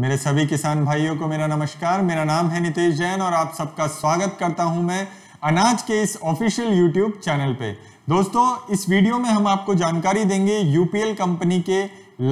मेरे सभी किसान भाइयों को मेरा नमस्कार मेरा नाम है नितेश जैन और आप सबका स्वागत करता हूं मैं अनाज के इस ऑफिशियल यूट्यूब चैनल पे दोस्तों इस वीडियो में हम आपको जानकारी देंगे यूपीएल कंपनी के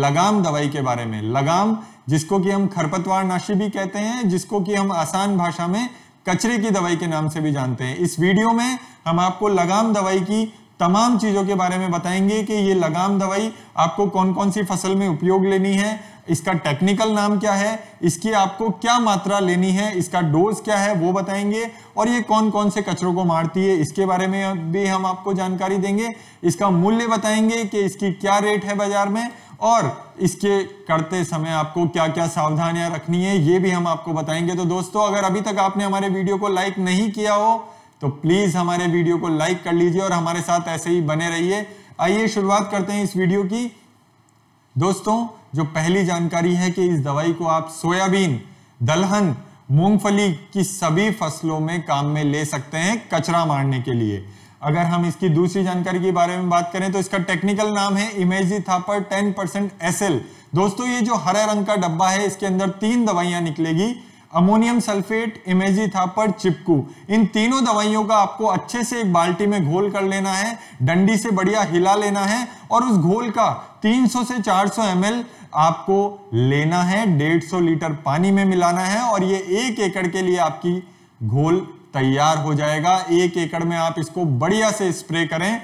लगाम दवाई के बारे में लगाम जिसको कि हम खरपतवार नाशी भी कहते हैं जिसको कि हम आसान भाषा में कचरे की दवाई के नाम से भी जानते हैं इस वीडियो में हम आपको लगाम दवाई की तमाम चीजों के बारे में बताएंगे कि ये लगाम दवाई आपको कौन कौन सी फसल में उपयोग लेनी है इसका टेक्निकल नाम क्या है इसकी आपको क्या मात्रा लेनी है इसका डोज क्या है वो बताएंगे और ये कौन कौन से कचरों को मारती है इसके बारे में भी हम आपको जानकारी देंगे इसका मूल्य बताएंगे कि इसकी क्या रेट है बाजार में और इसके करते समय आपको क्या क्या सावधानियां रखनी है ये भी हम आपको बताएंगे तो दोस्तों अगर अभी तक आपने हमारे वीडियो को लाइक नहीं किया हो तो प्लीज हमारे वीडियो को लाइक कर लीजिए और हमारे साथ ऐसे ही बने रहिए आइए शुरुआत करते हैं इस वीडियो की दोस्तों जो पहली जानकारी है कि इस दवाई को आप सोयाबीन दलहन मूंगफली की सभी फसलों में काम में ले सकते हैं कचरा मारने के लिए अगर हम इसकी दूसरी जानकारी के बारे में बात करें तो इसका टेक्निकल नाम है इमेजी थापर 10% परसेंट एस दोस्तों ये जो हरे रंग का डब्बा है इसके अंदर तीन दवाइयां निकलेगी अमोनियम सल्फेट इमेजी थापर चिपकू इन तीनों दवाइयों का आपको अच्छे से एक बाल्टी में घोल कर लेना है डंडी से बढ़िया हिला लेना है और उस घोल का 300 से 400 सौ आपको लेना है 150 लीटर पानी में मिलाना है और ये एक एकड़ के लिए आपकी घोल तैयार हो जाएगा एक एकड़ में आप इसको बढ़िया से स्प्रे करें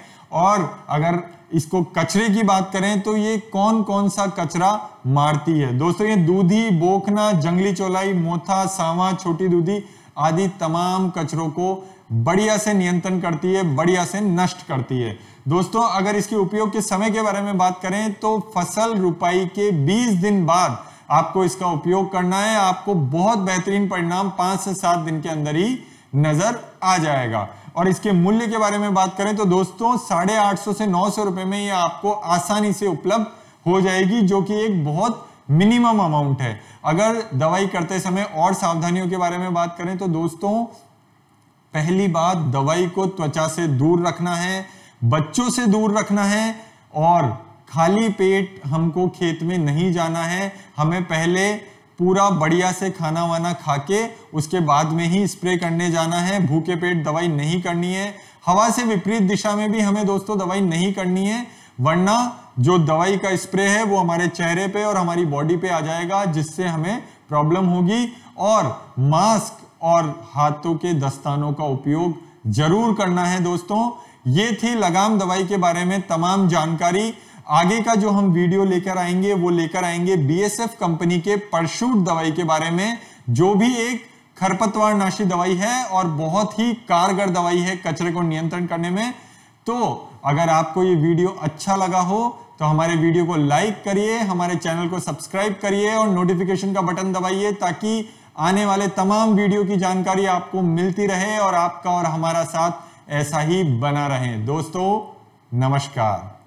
और अगर इसको कचरे की बात करें तो ये कौन कौन सा कचरा मारती है दोस्तों ये दूधी बोखना जंगली चौलाई मोथा सावा छोटी दूधी आदि तमाम कचरों को बढ़िया से नियंत्रण करती है बढ़िया से नष्ट करती है दोस्तों अगर इसके उपयोग के समय के बारे में बात करें तो फसल रुपाई के 20 दिन बाद आपको इसका उपयोग करना है आपको बहुत बेहतरीन परिणाम पांच से सात दिन के अंदर ही नजर आ जाएगा और इसके मूल्य के बारे में बात करें तो दोस्तों साढ़े आठ सौ से नौ सौ रुपए में ये आपको आसानी से उपलब्ध हो जाएगी जो कि एक बहुत मिनिमम अमाउंट है अगर दवाई करते समय और सावधानियों के बारे में बात करें तो दोस्तों पहली बात दवाई को त्वचा से दूर रखना है बच्चों से दूर रखना है और खाली पेट हमको खेत में नहीं जाना है हमें पहले पूरा बढ़िया से खाना वाना खा के उसके बाद में ही स्प्रे करने जाना है भूखे पेट दवाई नहीं करनी है हवा से विपरीत दिशा में भी हमें दोस्तों दवाई नहीं करनी है वरना जो दवाई का स्प्रे है वो हमारे चेहरे पे और हमारी बॉडी पे आ जाएगा जिससे हमें प्रॉब्लम होगी और मास्क और हाथों के दस्तानों का उपयोग जरूर करना है दोस्तों ये थी लगाम दवाई के बारे में तमाम जानकारी आगे का जो हम वीडियो लेकर आएंगे वो लेकर आएंगे बीएसएफ कंपनी के परशूट दवाई के बारे में जो भी एक खरपतवार नाशी दवाई है और बहुत ही कारगर दवाई है कचरे को नियंत्रण करने में तो अगर आपको ये वीडियो अच्छा लगा हो तो हमारे वीडियो को लाइक करिए हमारे चैनल को सब्सक्राइब करिए और नोटिफिकेशन का बटन दबाइए ताकि आने वाले तमाम वीडियो की जानकारी आपको मिलती रहे और आपका और हमारा साथ ऐसा ही बना रहे दोस्तों नमस्कार